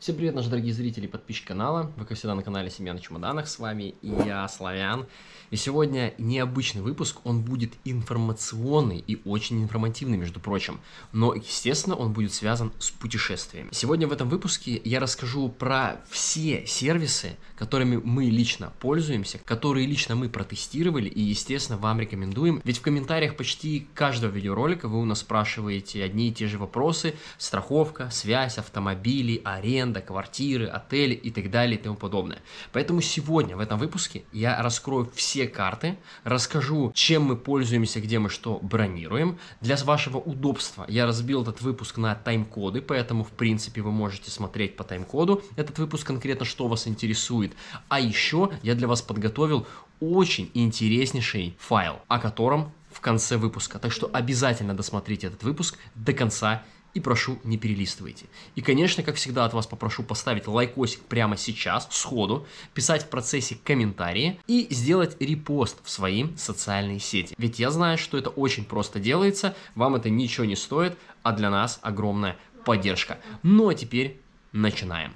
Всем привет, наши дорогие зрители и подписчики канала. Вы, как всегда, на канале Семья на чемоданах. С вами и я, Славян. И сегодня необычный выпуск. Он будет информационный и очень информативный, между прочим. Но, естественно, он будет связан с путешествием. Сегодня в этом выпуске я расскажу про все сервисы, которыми мы лично пользуемся, которые лично мы протестировали и, естественно, вам рекомендуем. Ведь в комментариях почти каждого видеоролика вы у нас спрашиваете одни и те же вопросы. Страховка, связь, автомобили, аренда аренда, квартиры, отели и так далее и тому подобное. Поэтому сегодня в этом выпуске я раскрою все карты, расскажу, чем мы пользуемся, где мы что бронируем. Для вашего удобства я разбил этот выпуск на тайм-коды, поэтому в принципе вы можете смотреть по тайм-коду этот выпуск конкретно, что вас интересует. А еще я для вас подготовил очень интереснейший файл, о котором в конце выпуска. Так что обязательно досмотрите этот выпуск до конца и прошу, не перелистывайте. И, конечно, как всегда, от вас попрошу поставить лайкосик прямо сейчас, сходу, писать в процессе комментарии и сделать репост в свои социальные сети. Ведь я знаю, что это очень просто делается, вам это ничего не стоит, а для нас огромная поддержка. Ну а теперь начинаем.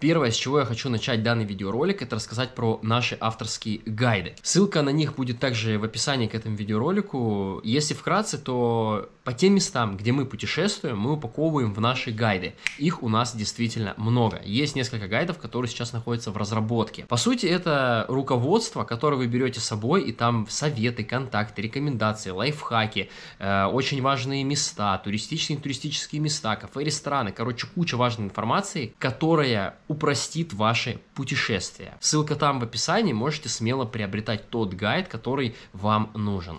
Первое, с чего я хочу начать данный видеоролик, это рассказать про наши авторские гайды. Ссылка на них будет также в описании к этому видеоролику. Если вкратце, то по тем местам, где мы путешествуем, мы упаковываем в наши гайды. Их у нас действительно много. Есть несколько гайдов, которые сейчас находятся в разработке. По сути, это руководство, которое вы берете с собой, и там советы, контакты, рекомендации, лайфхаки, э, очень важные места, туристические туристические места, кафе, рестораны. Короче, куча важной информации, которая упростит ваши путешествия. Ссылка там в описании, можете смело приобретать тот гайд, который вам нужен.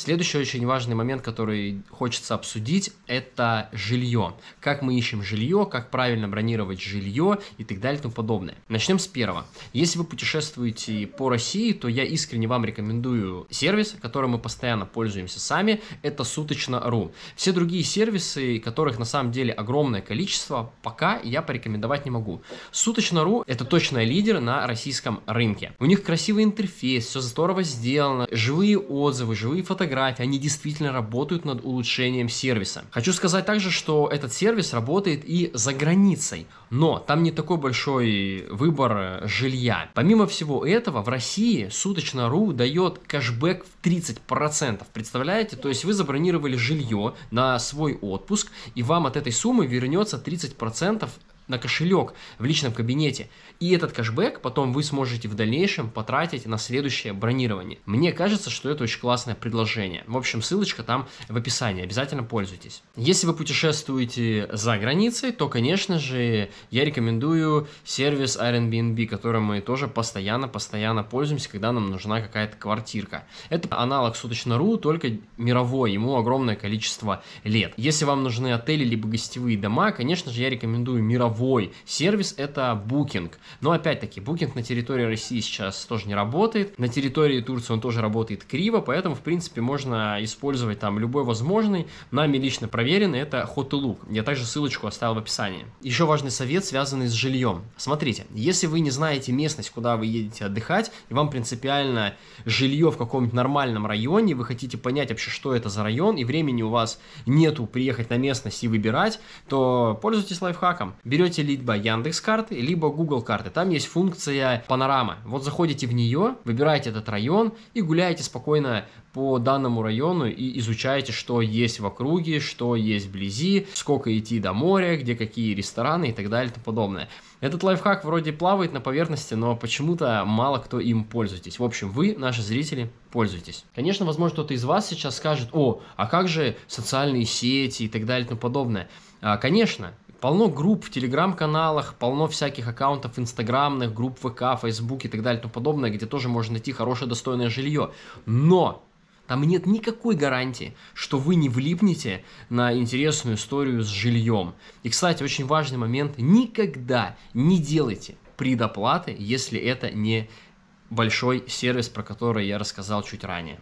Следующий очень важный момент, который хочется обсудить, это жилье. Как мы ищем жилье, как правильно бронировать жилье и так далее и тому подобное. Начнем с первого. Если вы путешествуете по России, то я искренне вам рекомендую сервис, которым мы постоянно пользуемся сами, это суточно.ру. Все другие сервисы, которых на самом деле огромное количество, пока я порекомендовать не могу. Суточно.ру это точно лидер на российском рынке. У них красивый интерфейс, все здорово сделано, живые отзывы, живые фотографии, фотографий, они действительно работают над улучшением сервиса. Хочу сказать также, что этот сервис работает и за границей, но там не такой большой выбор э, жилья. Помимо всего этого, в России суточно.ру дает кэшбэк в 30%. Представляете? То есть вы забронировали жилье на свой отпуск, и вам от этой суммы вернется 30% на кошелек в личном кабинете. И этот кэшбэк потом вы сможете в дальнейшем потратить на следующее бронирование. Мне кажется, что это очень классное предложение. В общем, ссылочка там в описании, обязательно пользуйтесь. Если вы путешествуете за границей, то, конечно же, я рекомендую сервис Airbnb, которым мы тоже постоянно-постоянно пользуемся, когда нам нужна какая-то квартирка. Это аналог суточно.ру, только мировой, ему огромное количество лет. Если вам нужны отели либо гостевые дома, конечно же, я рекомендую мировой мировой сервис это Booking. Но опять-таки, Booking на территории России сейчас тоже не работает. На территории Турции он тоже работает криво, поэтому, в принципе, можно использовать там любой возможный. Нами лично проверенный это Hotelook. Я также ссылочку оставил в описании. Еще важный совет, связанный с жильем. Смотрите, если вы не знаете местность, куда вы едете отдыхать, и вам принципиально жилье в каком-нибудь нормальном районе, вы хотите понять вообще, что это за район, и времени у вас нету приехать на местность и выбирать, то пользуйтесь лайфхаком. Берете берете либо Яндекс карты, либо Google карты. Там есть функция панорама. Вот заходите в нее, выбираете этот район и гуляете спокойно по данному району и изучаете, что есть в округе, что есть вблизи, сколько идти до моря, где какие рестораны и так далее и тому подобное. Этот лайфхак вроде плавает на поверхности, но почему-то мало кто им пользуетесь. В общем, вы, наши зрители, пользуйтесь. Конечно, возможно, кто-то из вас сейчас скажет, о, а как же социальные сети и так далее и тому подобное. А, конечно, Полно групп в телеграм-каналах, полно всяких аккаунтов инстаграмных, групп ВК, Фейсбук и так далее и тому подобное, где тоже можно найти хорошее достойное жилье. Но там нет никакой гарантии, что вы не влипнете на интересную историю с жильем. И, кстати, очень важный момент. Никогда не делайте предоплаты, если это не большой сервис, про который я рассказал чуть ранее.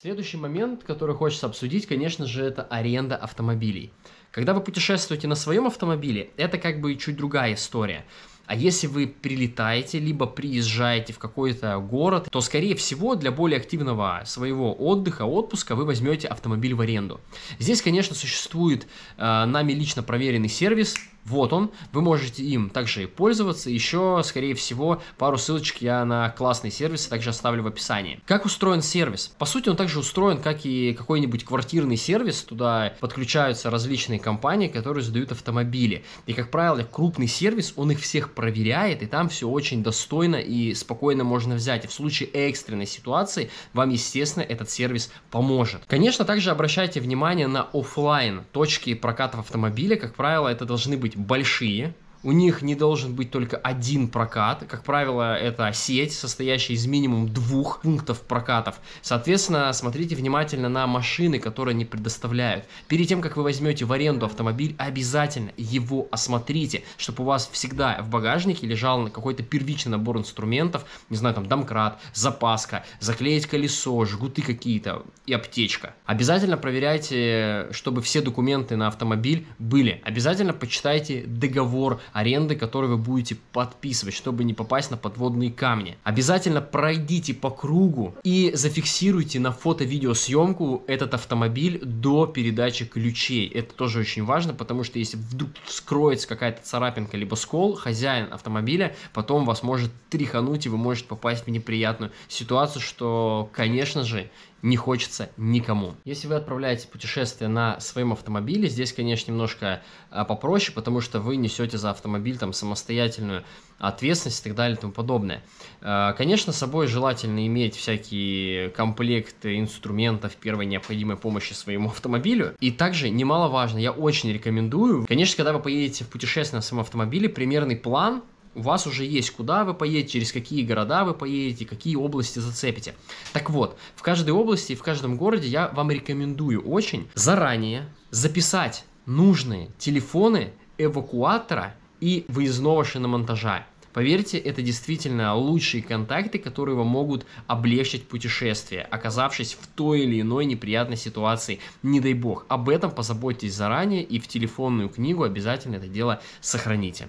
Следующий момент, который хочется обсудить, конечно же, это аренда автомобилей. Когда вы путешествуете на своем автомобиле, это как бы чуть другая история. А если вы прилетаете, либо приезжаете в какой-то город, то, скорее всего, для более активного своего отдыха, отпуска вы возьмете автомобиль в аренду. Здесь, конечно, существует э, нами лично проверенный сервис – вот он, вы можете им также и пользоваться. Еще, скорее всего, пару ссылочек я на классные сервисы также оставлю в описании. Как устроен сервис? По сути, он также устроен, как и какой-нибудь квартирный сервис. Туда подключаются различные компании, которые сдают автомобили. И, как правило, крупный сервис, он их всех проверяет, и там все очень достойно и спокойно можно взять. И в случае экстренной ситуации вам, естественно, этот сервис поможет. Конечно, также обращайте внимание на офлайн точки проката автомобиля. Как правило, это должны быть быть большие, у них не должен быть только один прокат. Как правило, это сеть, состоящая из минимум двух пунктов прокатов. Соответственно, смотрите внимательно на машины, которые они предоставляют. Перед тем, как вы возьмете в аренду автомобиль, обязательно его осмотрите, чтобы у вас всегда в багажнике лежал какой-то первичный набор инструментов, не знаю, там домкрат, запаска, заклеить колесо, жгуты какие-то и аптечка. Обязательно проверяйте, чтобы все документы на автомобиль были. Обязательно почитайте договор аренды, которые вы будете подписывать, чтобы не попасть на подводные камни. Обязательно пройдите по кругу и зафиксируйте на фото-видеосъемку этот автомобиль до передачи ключей. Это тоже очень важно, потому что если вдруг вскроется какая-то царапинка либо скол, хозяин автомобиля потом вас может тряхануть и вы можете попасть в неприятную ситуацию, что, конечно же, не хочется никому. Если вы отправляете путешествие на своем автомобиле, здесь, конечно, немножко а, попроще, потому что вы несете за автомобиль там самостоятельную ответственность и так далее и тому подобное. А, конечно, с собой желательно иметь всякие комплекты инструментов первой необходимой помощи своему автомобилю. И также немаловажно, я очень рекомендую, конечно, когда вы поедете в путешествие на своем автомобиле, примерный план – у вас уже есть куда вы поедете, через какие города вы поедете, какие области зацепите. Так вот, в каждой области в каждом городе я вам рекомендую очень заранее записать нужные телефоны эвакуатора и выездного шиномонтажа. Поверьте, это действительно лучшие контакты, которые вам могут облегчить путешествие, оказавшись в той или иной неприятной ситуации. Не дай бог, об этом позаботьтесь заранее и в телефонную книгу обязательно это дело сохраните.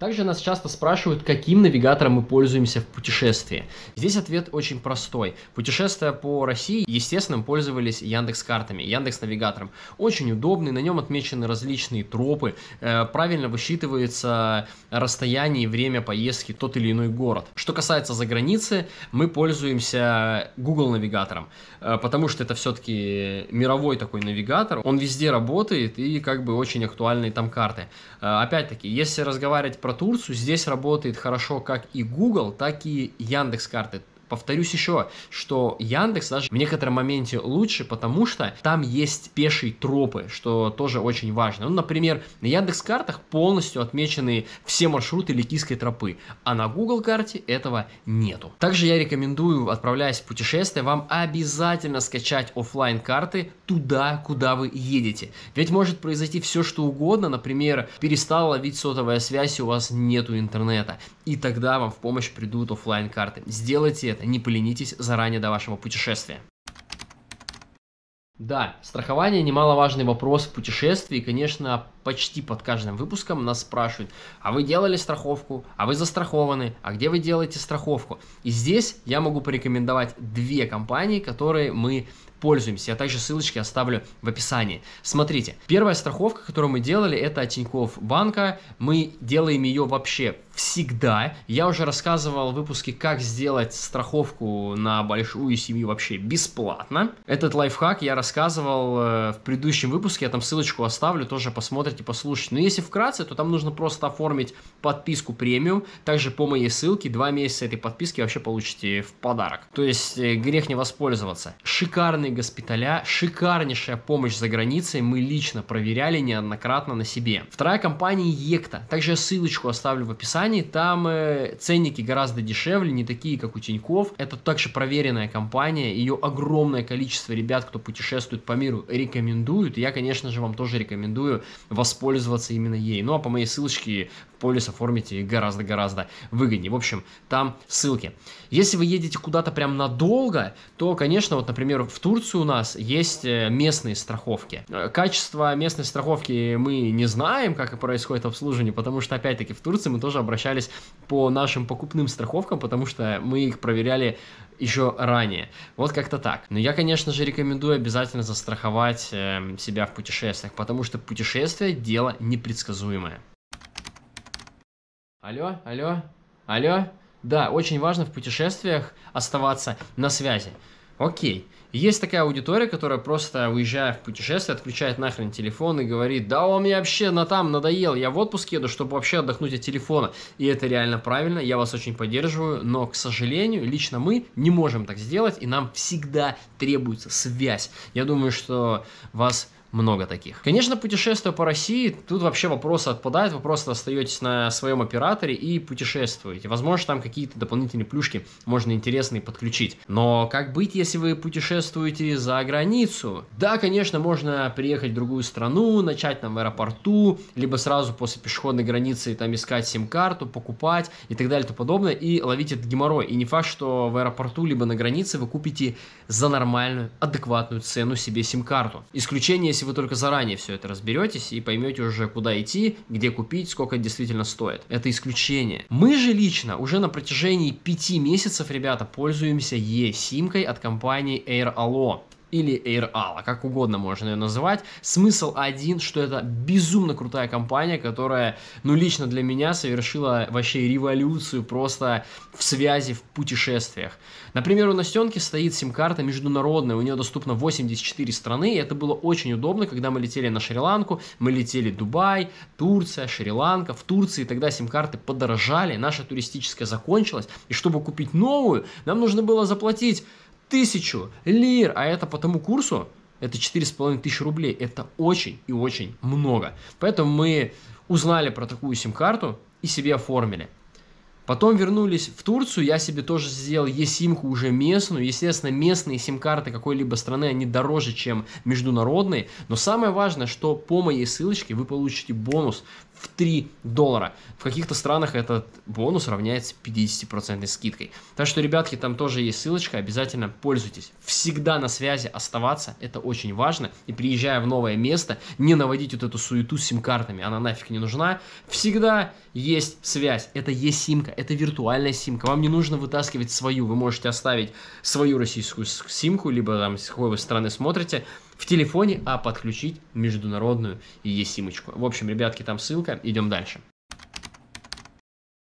Также нас часто спрашивают, каким навигатором мы пользуемся в путешествии. Здесь ответ очень простой. Путешествия по России, естественно, пользовались Яндекс картами, Яндекс навигатором. Очень удобный, на нем отмечены различные тропы, э, правильно высчитывается расстояние и время поездки в тот или иной город. Что касается заграницы, мы пользуемся Google навигатором, э, потому что это все-таки мировой такой навигатор, он везде работает и как бы очень актуальные там карты. Э, опять-таки, если разговаривать про Турцию. Здесь работает хорошо как и Google, так и Яндекс карты. Повторюсь еще, что Яндекс даже в некотором моменте лучше, потому что там есть пешие тропы, что тоже очень важно. Ну, например, на Яндекс картах полностью отмечены все маршруты Ликийской тропы, а на Google карте этого нету. Также я рекомендую, отправляясь в путешествие, вам обязательно скачать офлайн карты туда, куда вы едете. Ведь может произойти все, что угодно, например, перестала ловить сотовая связь, и у вас нету интернета. И тогда вам в помощь придут офлайн карты. Сделайте это, не поленитесь заранее до вашего путешествия. Да, страхование немаловажный вопрос в путешествии. Конечно, почти под каждым выпуском нас спрашивают, а вы делали страховку, а вы застрахованы, а где вы делаете страховку? И здесь я могу порекомендовать две компании, которые мы пользуемся. Я также ссылочки оставлю в описании. Смотрите, первая страховка, которую мы делали, это от Тинькофф банка. Мы делаем ее вообще всегда. Я уже рассказывал в выпуске, как сделать страховку на большую семью вообще бесплатно. Этот лайфхак я рассказывал э, в предыдущем выпуске, я там ссылочку оставлю, тоже посмотрите, послушайте. Но если вкратце, то там нужно просто оформить подписку премиум, также по моей ссылке два месяца этой подписки вообще получите в подарок. То есть э, грех не воспользоваться. Шикарный госпиталя, шикарнейшая помощь за границей, мы лично проверяли неоднократно на себе. Вторая компания Екта, также я ссылочку оставлю в описании, там э, ценники гораздо дешевле, не такие как у Тиньков, это также проверенная компания, ее огромное количество ребят, кто путешествует по миру, рекомендуют, я, конечно же, вам тоже рекомендую воспользоваться именно ей, ну а по моей ссылочке полис оформите гораздо-гораздо выгоднее. В общем, там ссылки. Если вы едете куда-то прям надолго, то, конечно, вот, например, в Турции у нас есть э, местные страховки. Э, качество местной страховки мы не знаем, как и происходит обслуживание, потому что, опять-таки, в Турции мы тоже обращались по нашим покупным страховкам, потому что мы их проверяли еще ранее. Вот как-то так. Но я, конечно же, рекомендую обязательно застраховать эм, себя в путешествиях, потому что путешествие – дело непредсказуемое. Алло, алло, алло. Да, очень важно в путешествиях оставаться на связи. Окей. Есть такая аудитория, которая просто уезжая в путешествие, отключает нахрен телефон и говорит, да он мне вообще на там надоел, я в отпуск еду, чтобы вообще отдохнуть от телефона. И это реально правильно, я вас очень поддерживаю, но, к сожалению, лично мы не можем так сделать, и нам всегда требуется связь. Я думаю, что вас много таких. Конечно, путешествуя по России, тут вообще вопрос отпадает, вы просто остаетесь на своем операторе и путешествуете. Возможно, там какие-то дополнительные плюшки можно интересные подключить. Но как быть, если вы путешествуете за границу? Да, конечно, можно приехать в другую страну, начать там в аэропорту, либо сразу после пешеходной границы там искать сим-карту, покупать и так далее и тому подобное, и ловить этот геморрой. И не факт, что в аэропорту либо на границе вы купите за нормальную, адекватную цену себе сим-карту. Исключение, если если вы только заранее все это разберетесь и поймете уже, куда идти, где купить, сколько действительно стоит. Это исключение. Мы же лично уже на протяжении пяти месяцев, ребята, пользуемся E-симкой от компании Airalo или Air Ala, а как угодно можно ее называть. Смысл один, что это безумно крутая компания, которая, ну, лично для меня совершила вообще революцию просто в связи, в путешествиях. Например, у Настенки стоит сим-карта международная, у нее доступно 84 страны, и это было очень удобно, когда мы летели на Шри-Ланку, мы летели Дубай, Турция, Шри-Ланка. В Турции тогда сим-карты подорожали, наша туристическая закончилась, и чтобы купить новую, нам нужно было заплатить тысячу лир, а это по тому курсу, это 4,5 тысячи рублей, это очень и очень много. Поэтому мы узнали про такую сим-карту и себе оформили. Потом вернулись в Турцию, я себе тоже сделал e-симку уже местную. Естественно, местные сим-карты какой-либо страны, они дороже, чем международные. Но самое важное, что по моей ссылочке вы получите бонус в 3 доллара. В каких-то странах этот бонус равняется 50% скидкой. Так что, ребятки, там тоже есть ссылочка, обязательно пользуйтесь. Всегда на связи оставаться, это очень важно. И приезжая в новое место, не наводить вот эту суету с сим-картами, она нафиг не нужна. Всегда есть связь, это есть симка, это виртуальная симка. Вам не нужно вытаскивать свою, вы можете оставить свою российскую симку, либо там с какой вы страны смотрите, в телефоне, а подключить международную eSIM-очку. В общем, ребятки, там ссылка, идем дальше.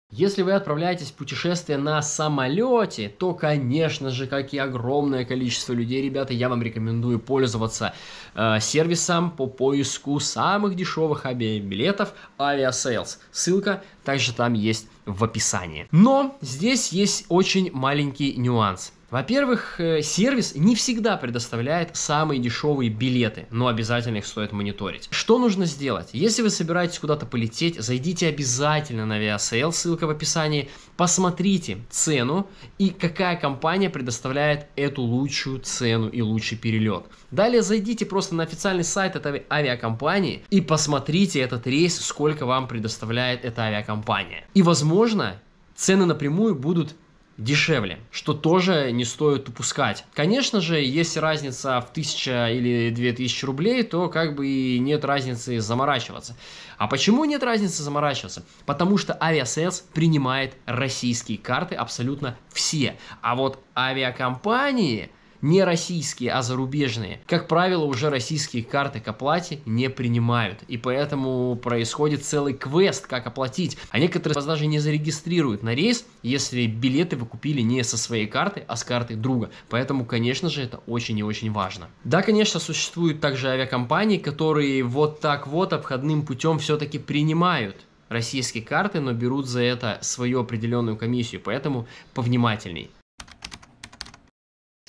Если вы отправляетесь в путешествие на самолете, то, конечно же, как и огромное количество людей, ребята, я вам рекомендую пользоваться э, сервисом по поиску самых дешевых авиабилетов Aviasales. Ссылка также там есть в описании. Но здесь есть очень маленький нюанс. Во-первых, э, сервис не всегда предоставляет самые дешевые билеты, но обязательно их стоит мониторить. Что нужно сделать? Если вы собираетесь куда-то полететь, зайдите обязательно на Viasale, ссылка в описании, посмотрите цену и какая компания предоставляет эту лучшую цену и лучший перелет. Далее зайдите просто на официальный сайт этой авиакомпании и посмотрите этот рейс, сколько вам предоставляет эта авиакомпания. И возможно, цены напрямую будут дешевле, что тоже не стоит упускать. Конечно же, если разница в 1000 или 2000 рублей, то как бы и нет разницы заморачиваться. А почему нет разницы заморачиваться? Потому что авиасейлс принимает российские карты абсолютно все. А вот авиакомпании не российские, а зарубежные, как правило, уже российские карты к оплате не принимают. И поэтому происходит целый квест, как оплатить. А некоторые вас даже не зарегистрируют на рейс, если билеты вы купили не со своей карты, а с карты друга. Поэтому, конечно же, это очень и очень важно. Да, конечно, существуют также авиакомпании, которые вот так вот обходным путем все-таки принимают российские карты, но берут за это свою определенную комиссию, поэтому повнимательней.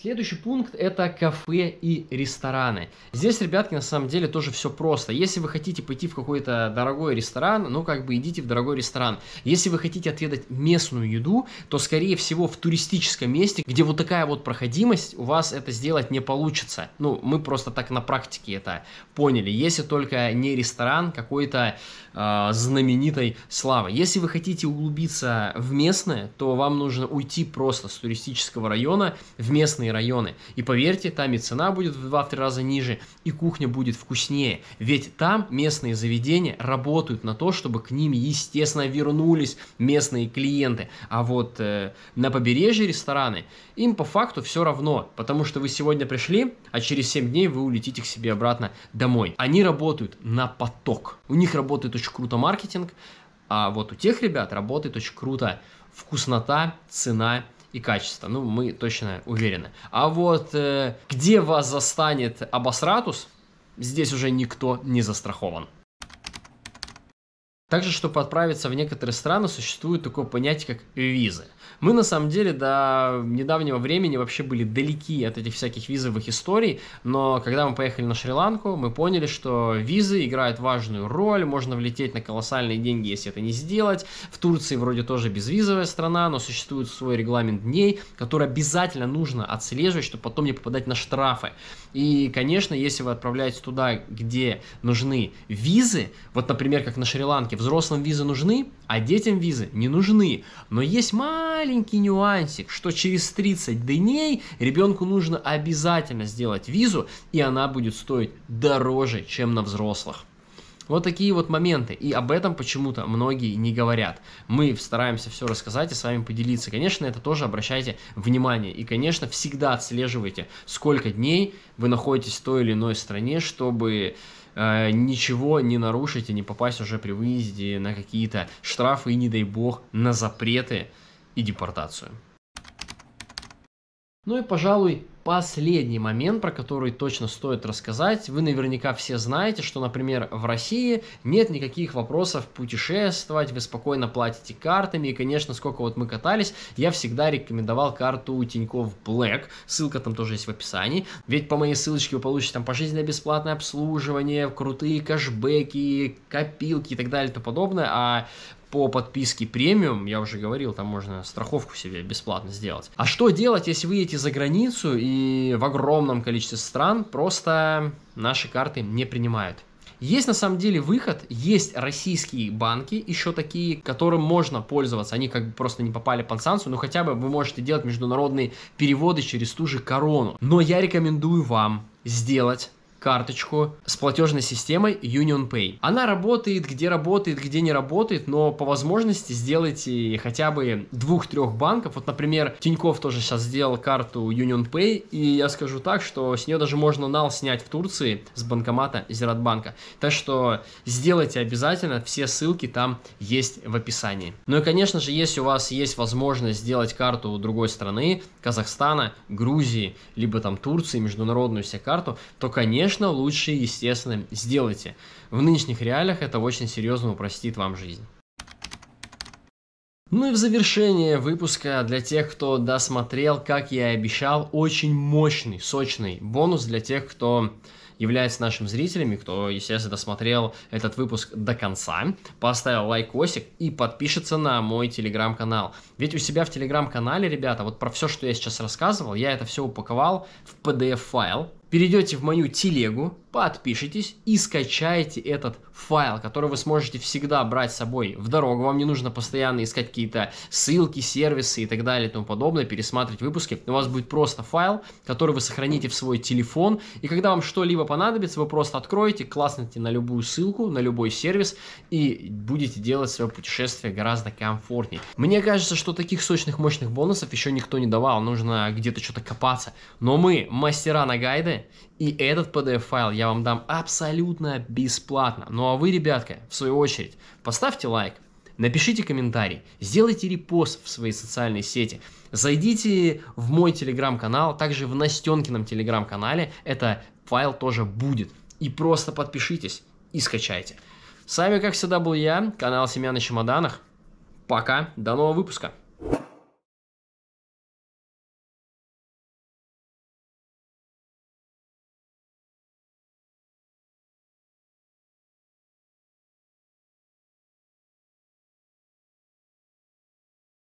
Следующий пункт это кафе и рестораны. Здесь, ребятки, на самом деле тоже все просто. Если вы хотите пойти в какой-то дорогой ресторан, ну как бы идите в дорогой ресторан. Если вы хотите отведать местную еду, то скорее всего в туристическом месте, где вот такая вот проходимость, у вас это сделать не получится. Ну, мы просто так на практике это поняли. Если только не ресторан какой-то э, знаменитой славы. Если вы хотите углубиться в местное, то вам нужно уйти просто с туристического района в местные районы. И поверьте, там и цена будет в 2-3 раза ниже, и кухня будет вкуснее. Ведь там местные заведения работают на то, чтобы к ним, естественно, вернулись местные клиенты. А вот э, на побережье рестораны им по факту все равно, потому что вы сегодня пришли, а через 7 дней вы улетите к себе обратно домой. Они работают на поток. У них работает очень круто маркетинг, а вот у тех ребят работает очень круто вкуснота, цена – и качество. Ну, мы точно уверены. А вот э, где вас застанет Абасратус, здесь уже никто не застрахован. Также, чтобы отправиться в некоторые страны, существует такое понятие, как визы. Мы, на самом деле, до недавнего времени вообще были далеки от этих всяких визовых историй, но когда мы поехали на Шри-Ланку, мы поняли, что визы играют важную роль, можно влететь на колоссальные деньги, если это не сделать. В Турции вроде тоже безвизовая страна, но существует свой регламент дней, который обязательно нужно отслеживать, чтобы потом не попадать на штрафы. И, конечно, если вы отправляетесь туда, где нужны визы, вот, например, как на Шри-Ланке, взрослым визы нужны, а детям визы не нужны. Но есть маленький нюансик, что через 30 дней ребенку нужно обязательно сделать визу, и она будет стоить дороже, чем на взрослых. Вот такие вот моменты. И об этом почему-то многие не говорят. Мы стараемся все рассказать и с вами поделиться. Конечно, это тоже обращайте внимание. И, конечно, всегда отслеживайте, сколько дней вы находитесь в той или иной стране, чтобы э, ничего не нарушить и не попасть уже при выезде на какие-то штрафы и, не дай бог, на запреты и депортацию. Ну и, пожалуй, последний момент, про который точно стоит рассказать. Вы наверняка все знаете, что, например, в России нет никаких вопросов путешествовать, вы спокойно платите картами. И, конечно, сколько вот мы катались, я всегда рекомендовал карту Тинькофф Black. Ссылка там тоже есть в описании. Ведь по моей ссылочке вы получите там пожизненное бесплатное обслуживание, крутые кэшбэки, копилки и так далее и тому подобное. А по подписке премиум, я уже говорил, там можно страховку себе бесплатно сделать. А что делать, если вы едете за границу и в огромном количестве стран просто наши карты не принимают? Есть на самом деле выход, есть российские банки, еще такие, которым можно пользоваться, они как бы просто не попали по санкцию, но хотя бы вы можете делать международные переводы через ту же корону. Но я рекомендую вам сделать карточку с платежной системой UnionPay. Она работает, где работает, где не работает, но по возможности сделайте хотя бы двух-трех банков. Вот, например, Тиньков тоже сейчас сделал карту UnionPay, и я скажу так, что с нее даже можно нал снять в Турции с банкомата Зиратбанка. Так что сделайте обязательно, все ссылки там есть в описании. Ну и, конечно же, если у вас есть возможность сделать карту другой страны, Казахстана, Грузии, либо там Турции, международную себе карту, то, конечно, Конечно, лучше, естественно, сделайте. В нынешних реалиях это очень серьезно упростит вам жизнь. Ну и в завершение выпуска для тех, кто досмотрел, как я и обещал, очень мощный, сочный бонус для тех, кто является нашим зрителями, кто, естественно, досмотрел этот выпуск до конца, поставил лайкосик и подпишется на мой телеграм-канал. Ведь у себя в телеграм-канале, ребята, вот про все, что я сейчас рассказывал, я это все упаковал в PDF-файл, перейдете в мою телегу, подпишитесь и скачаете этот файл, который вы сможете всегда брать с собой в дорогу. Вам не нужно постоянно искать какие-то ссылки, сервисы и так далее и тому подобное, пересматривать выпуски. У вас будет просто файл, который вы сохраните в свой телефон, и когда вам что-либо понадобится, вы просто откроете, класснете на любую ссылку, на любой сервис, и будете делать свое путешествие гораздо комфортнее. Мне кажется, что таких сочных, мощных бонусов еще никто не давал, нужно где-то что-то копаться. Но мы, мастера на гайды, и этот PDF-файл я вам дам абсолютно бесплатно. Ну а вы, ребятка, в свою очередь, поставьте лайк, напишите комментарий, сделайте репост в свои социальные сети, зайдите в мой телеграм-канал, также в Настенкином телеграм-канале, это файл тоже будет. И просто подпишитесь и скачайте. С вами, как всегда, был я, канал Семян на чемоданах. Пока, до нового выпуска.